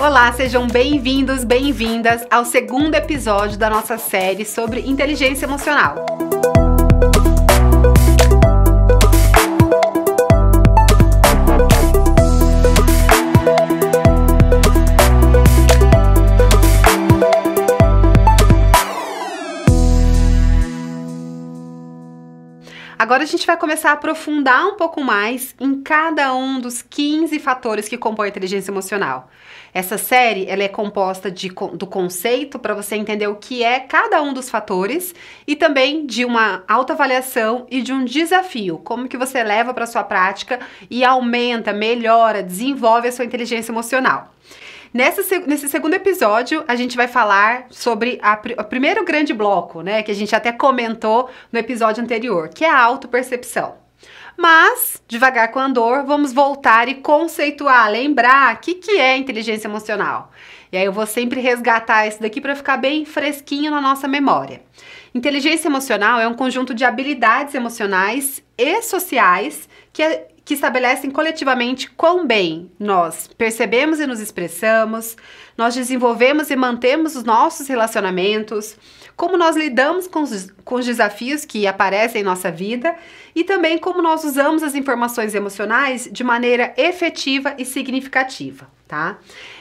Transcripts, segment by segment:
Olá, sejam bem-vindos, bem-vindas ao segundo episódio da nossa série sobre inteligência emocional. Agora a gente vai começar a aprofundar um pouco mais em cada um dos 15 fatores que compõem a inteligência emocional. Essa série ela é composta de, do conceito para você entender o que é cada um dos fatores e também de uma autoavaliação e de um desafio, como que você leva para sua prática e aumenta, melhora, desenvolve a sua inteligência emocional. Nessa, nesse segundo episódio, a gente vai falar sobre a, o primeiro grande bloco, né? Que a gente até comentou no episódio anterior, que é a autopercepção. Mas, devagar com Andor, vamos voltar e conceituar, lembrar o que, que é inteligência emocional. E aí eu vou sempre resgatar isso daqui para ficar bem fresquinho na nossa memória. Inteligência emocional é um conjunto de habilidades emocionais e sociais que é que estabelecem coletivamente quão bem nós percebemos e nos expressamos, nós desenvolvemos e mantemos os nossos relacionamentos, como nós lidamos com os, com os desafios que aparecem em nossa vida e também como nós usamos as informações emocionais de maneira efetiva e significativa tá?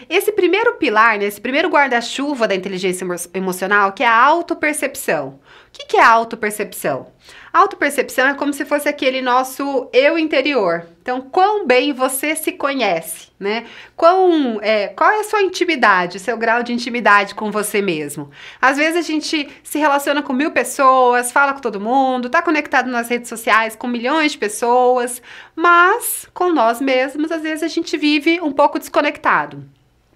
Esse primeiro pilar, né, esse primeiro guarda-chuva da inteligência emo emocional, que é a autopercepção. O que, que é a autopercepção? Autopercepção é como se fosse aquele nosso eu interior, então, quão bem você se conhece, né? Quão, é, qual é a sua intimidade, o seu grau de intimidade com você mesmo? Às vezes a gente se relaciona com mil pessoas, fala com todo mundo, tá conectado nas redes sociais com milhões de pessoas, mas com nós mesmos, às vezes a gente vive um pouco desconectado.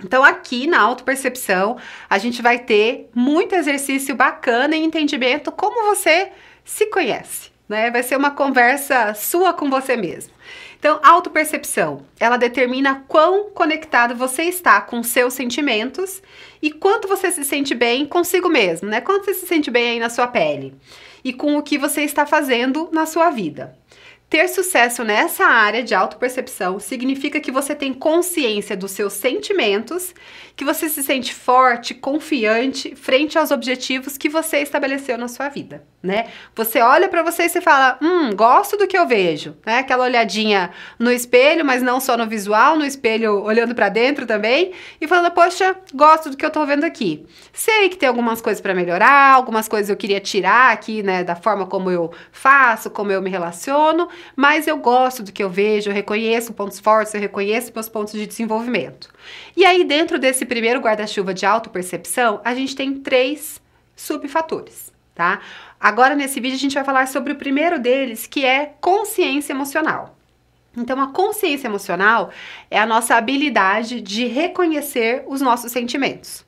Então, aqui na autopercepção, a gente vai ter muito exercício bacana e entendimento como você se conhece, né? Vai ser uma conversa sua com você mesmo. Então, autopercepção, ela determina quão conectado você está com seus sentimentos e quanto você se sente bem consigo mesmo, né? Quanto você se sente bem aí na sua pele e com o que você está fazendo na sua vida. Ter sucesso nessa área de autopercepção significa que você tem consciência dos seus sentimentos, que você se sente forte, confiante frente aos objetivos que você estabeleceu na sua vida, né? Você olha para você e você fala: "Hum, gosto do que eu vejo", né? Aquela olhadinha no espelho, mas não só no visual, no espelho olhando para dentro também e falando: "Poxa, gosto do que eu tô vendo aqui. Sei que tem algumas coisas para melhorar, algumas coisas eu queria tirar aqui, né, da forma como eu faço, como eu me relaciono, mas eu gosto do que eu vejo, eu reconheço pontos fortes, eu reconheço meus pontos de desenvolvimento. E aí, dentro desse primeiro guarda-chuva de autopercepção, a gente tem três subfatores, tá? Agora, nesse vídeo, a gente vai falar sobre o primeiro deles, que é consciência emocional. Então, a consciência emocional é a nossa habilidade de reconhecer os nossos sentimentos.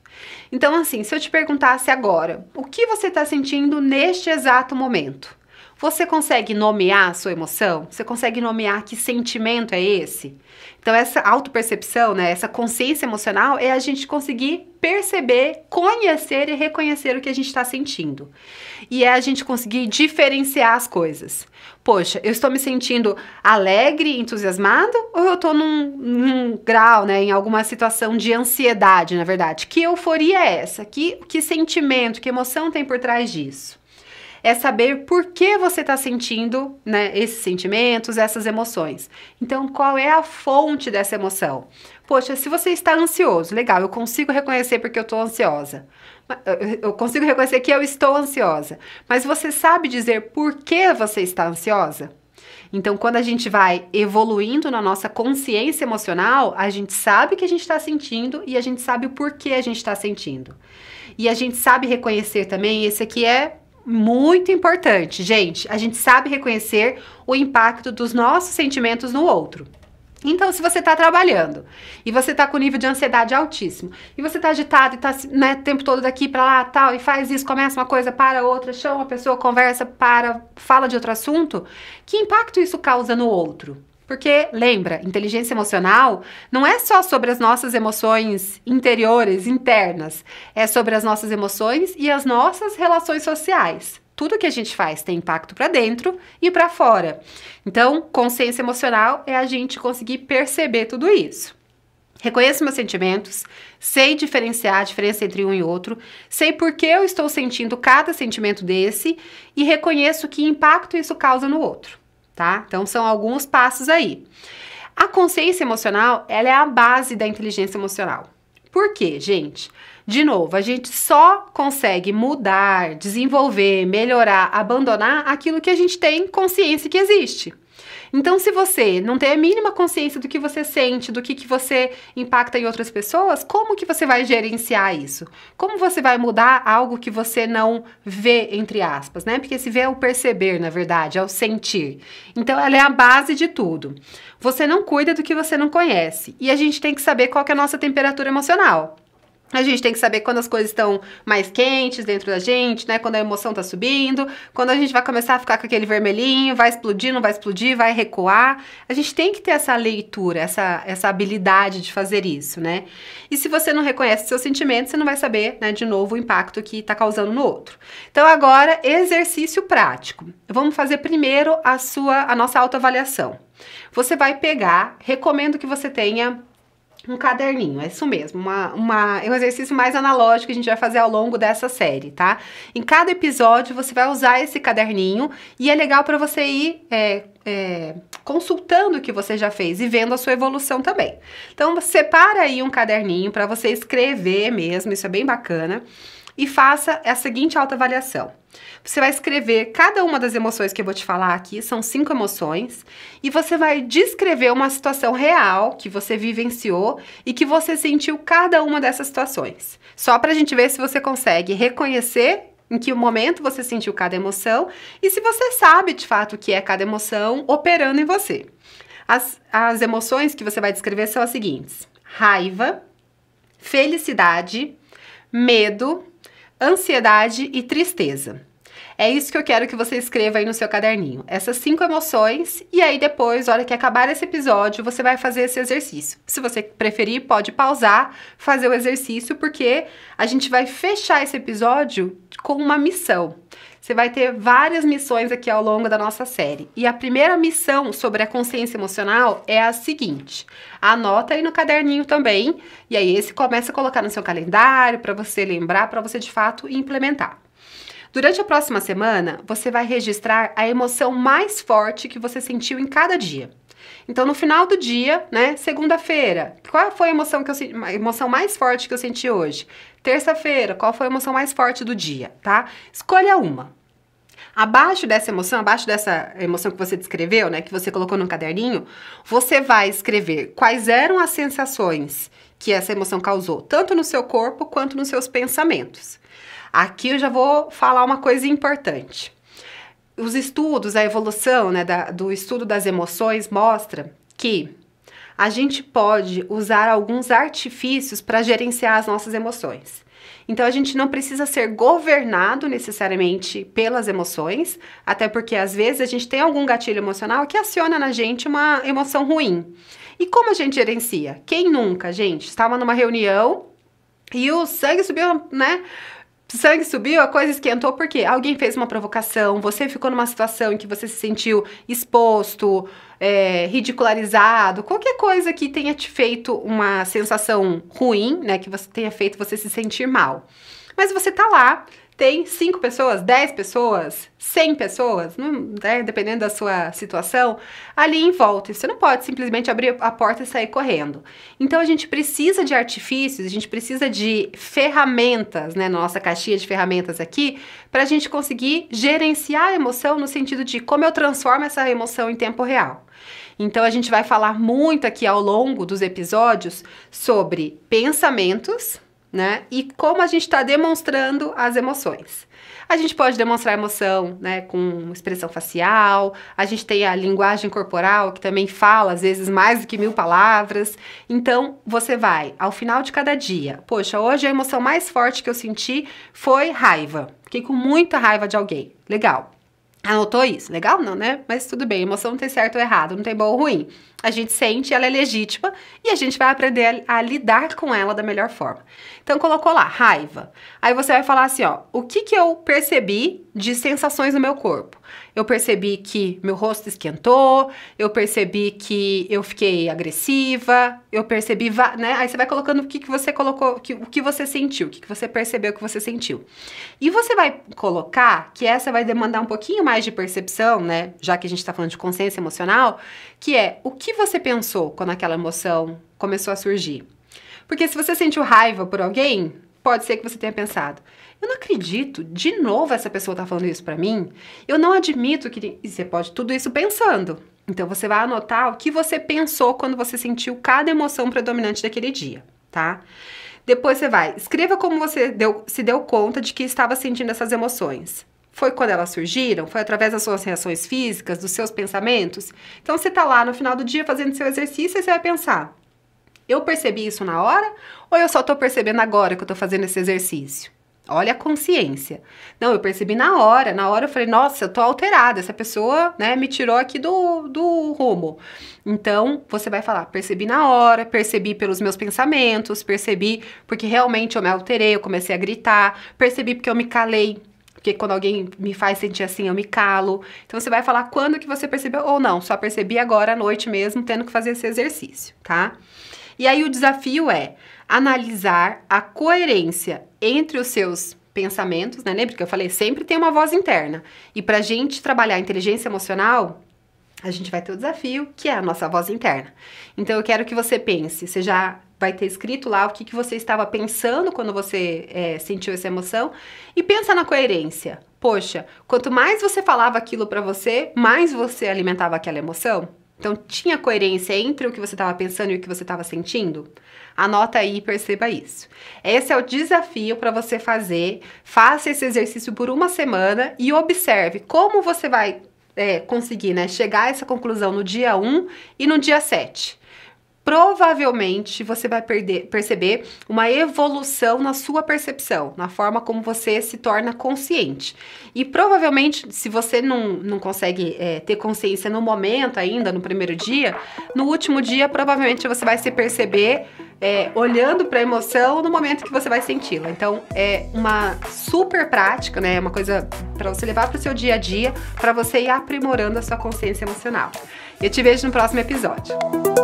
Então, assim, se eu te perguntasse agora, o que você está sentindo neste exato momento? Você consegue nomear a sua emoção? Você consegue nomear que sentimento é esse? Então, essa autopercepção, né, essa consciência emocional é a gente conseguir perceber, conhecer e reconhecer o que a gente está sentindo. E é a gente conseguir diferenciar as coisas. Poxa, eu estou me sentindo alegre, entusiasmado, ou eu estou num, num, grau, né, em alguma situação de ansiedade, na verdade? Que euforia é essa? Que, que sentimento, que emoção tem por trás disso? é saber por que você está sentindo né, esses sentimentos, essas emoções. Então, qual é a fonte dessa emoção? Poxa, se você está ansioso, legal, eu consigo reconhecer porque eu estou ansiosa. Eu consigo reconhecer que eu estou ansiosa. Mas você sabe dizer por que você está ansiosa? Então, quando a gente vai evoluindo na nossa consciência emocional, a gente sabe o que a gente está sentindo e a gente sabe o porquê a gente está sentindo. E a gente sabe reconhecer também, esse aqui é muito importante. Gente, a gente sabe reconhecer o impacto dos nossos sentimentos no outro. Então, se você está trabalhando e você está com nível de ansiedade altíssimo, e você está agitado e está né, o tempo todo daqui para lá, tal, e faz isso, começa uma coisa, para outra, chama a pessoa, conversa, para, fala de outro assunto, que impacto isso causa no outro? Porque, lembra, inteligência emocional não é só sobre as nossas emoções interiores, internas, é sobre as nossas emoções e as nossas relações sociais. Tudo que a gente faz tem impacto para dentro e para fora. Então, consciência emocional é a gente conseguir perceber tudo isso. Reconheço meus sentimentos, sei diferenciar a diferença entre um e outro, sei por que eu estou sentindo cada sentimento desse e reconheço que impacto isso causa no outro tá? Então são alguns passos aí. A consciência emocional, ela é a base da inteligência emocional. Por quê, gente? De novo, a gente só consegue mudar, desenvolver, melhorar, abandonar aquilo que a gente tem consciência que existe. Então, se você não tem a mínima consciência do que você sente, do que, que você impacta em outras pessoas, como que você vai gerenciar isso? Como você vai mudar algo que você não vê, entre aspas, né? Porque se vê é o perceber, na verdade, é o sentir. Então, ela é a base de tudo. Você não cuida do que você não conhece. E a gente tem que saber qual que é a nossa temperatura emocional. A gente tem que saber quando as coisas estão mais quentes dentro da gente, né? Quando a emoção tá subindo, quando a gente vai começar a ficar com aquele vermelhinho, vai explodir, não vai explodir, vai recuar. A gente tem que ter essa leitura, essa, essa habilidade de fazer isso, né? E se você não reconhece seus sentimentos, você não vai saber, né, de novo, o impacto que tá causando no outro. Então, agora, exercício prático. Vamos fazer primeiro a sua, a nossa autoavaliação. Você vai pegar, recomendo que você tenha um caderninho, é isso mesmo. Uma, uma, é um exercício mais analógico que a gente vai fazer ao longo dessa série, tá? Em cada episódio você vai usar esse caderninho e é legal para você ir é, é, consultando o que você já fez e vendo a sua evolução também. Então, separa aí um caderninho para você escrever mesmo, isso é bem bacana e faça a seguinte autoavaliação. Você vai escrever cada uma das emoções que eu vou te falar aqui, são cinco emoções, e você vai descrever uma situação real que você vivenciou e que você sentiu cada uma dessas situações. Só para a gente ver se você consegue reconhecer em que momento você sentiu cada emoção e se você sabe de fato o que é cada emoção operando em você. As, as emoções que você vai descrever são as seguintes: raiva, felicidade, medo, ansiedade e tristeza. É isso que eu quero que você escreva aí no seu caderninho. Essas cinco emoções, e aí depois, na hora que acabar esse episódio, você vai fazer esse exercício. Se você preferir, pode pausar, fazer o exercício, porque a gente vai fechar esse episódio com uma missão. Você vai ter várias missões aqui ao longo da nossa série. E a primeira missão sobre a consciência emocional é a seguinte: anota aí no caderninho também, e aí esse começa a colocar no seu calendário para você lembrar, para você de fato implementar. Durante a próxima semana, você vai registrar a emoção mais forte que você sentiu em cada dia. Então, no final do dia, né, segunda-feira, qual foi a emoção que eu a emoção mais forte que eu senti hoje? Terça-feira, qual foi a emoção mais forte do dia, tá? Escolha uma. Abaixo dessa emoção, abaixo dessa emoção que você descreveu, né, que você colocou no caderninho, você vai escrever quais eram as sensações que essa emoção causou, tanto no seu corpo quanto nos seus pensamentos. Aqui eu já vou falar uma coisa importante os estudos, a evolução né, da, do estudo das emoções mostra que a gente pode usar alguns artifícios para gerenciar as nossas emoções. Então a gente não precisa ser governado necessariamente pelas emoções, até porque às vezes a gente tem algum gatilho emocional que aciona na gente uma emoção ruim. E como a gente gerencia? Quem nunca, gente, estava numa reunião e o sangue subiu, né? sangue subiu, a coisa esquentou porque alguém fez uma provocação, você ficou numa situação em que você se sentiu exposto, é, ridicularizado, qualquer coisa que tenha te feito uma sensação ruim, né? Que você tenha feito você se sentir mal. Mas você tá lá, tem 5 pessoas, 10 pessoas, 100 pessoas, né, dependendo da sua situação, ali em volta. Você não pode simplesmente abrir a porta e sair correndo. Então a gente precisa de artifícios, a gente precisa de ferramentas, né, nossa caixinha de ferramentas aqui, para a gente conseguir gerenciar a emoção no sentido de como eu transformo essa emoção em tempo real. Então a gente vai falar muito aqui ao longo dos episódios sobre pensamentos, né? E como a gente está demonstrando as emoções. A gente pode demonstrar emoção, né, com expressão facial, a gente tem a linguagem corporal, que também fala, às vezes, mais do que mil palavras. Então, você vai, ao final de cada dia, poxa, hoje a emoção mais forte que eu senti foi raiva. Fiquei com muita raiva de alguém. Legal. Anotou isso? Legal não, né? Mas tudo bem, emoção não tem certo ou errado, não tem bom ou ruim a gente sente, ela é legítima e a gente vai aprender a, a, lidar com ela da melhor forma. Então colocou lá raiva. Aí você vai falar assim, ó, o que que eu percebi de sensações no meu corpo? Eu percebi que meu rosto esquentou, eu percebi que eu fiquei agressiva, eu percebi, né? Aí você vai colocando o que, que você colocou, que, o que você sentiu, o que, que você percebeu, o que você sentiu. E você vai colocar que essa vai demandar um pouquinho mais de percepção, né? Já que a gente tá falando de consciência emocional, que é o que que você pensou quando aquela emoção começou a surgir? Porque se você sentiu raiva por alguém, pode ser que você tenha pensado: eu não acredito, de novo essa pessoa está falando isso para mim. Eu não admito que. E você pode tudo isso pensando. Então você vai anotar o que você pensou quando você sentiu cada emoção predominante daquele dia, tá? Depois você vai, escreva como você deu, se deu conta de que estava sentindo essas emoções. Foi quando elas surgiram? Foi através das suas reações físicas, dos seus pensamentos? Então você está lá no final do dia fazendo seu exercício e você vai pensar: eu percebi isso na hora ou eu só estou percebendo agora que eu estou fazendo esse exercício? Olha a consciência. Não, eu percebi na hora. Na hora eu falei, nossa, eu estou alterada. Essa pessoa, né, me tirou aqui do, do rumo. Então, você vai falar, percebi na hora, percebi pelos meus pensamentos, percebi porque realmente eu me alterei, eu comecei a gritar, percebi porque eu me calei, porque quando alguém me faz sentir assim, eu me calo. Então você vai falar quando que você percebeu ou não. Só percebi agora à noite mesmo, tendo que fazer esse exercício, tá? E aí o desafio é analisar a coerência entre os seus pensamentos, né? Lembra que eu falei, sempre tem uma voz interna. E pra gente trabalhar a inteligência emocional, a gente vai ter o desafio, que é a nossa voz interna. Então eu quero que você pense, você já vai ter escrito lá o que, que você estava pensando quando você é, sentiu essa emoção e pensa na coerência. Poxa, quanto mais você falava aquilo para você, mais você alimentava aquela emoção. Então tinha coerência entre o que você estava pensando e o que você estava sentindo? Anota aí e perceba isso. Esse é o desafio para você fazer. Faça esse exercício por uma semana e observe como você vai é, conseguir né, chegar a essa conclusão no dia 1 e no dia 7 provavelmente você vai perder, perceber uma evolução na sua percepção, na forma como você se torna consciente. E provavelmente, se você não, não consegue é, ter consciência no momento ainda, no primeiro dia, no último dia, provavelmente você vai se perceber é, olhando para a emoção no momento que você vai senti-la. Então, é uma super prática, né? É uma coisa para você levar para o seu dia a dia, para você ir aprimorando a sua consciência emocional. Eu te vejo no próximo episódio.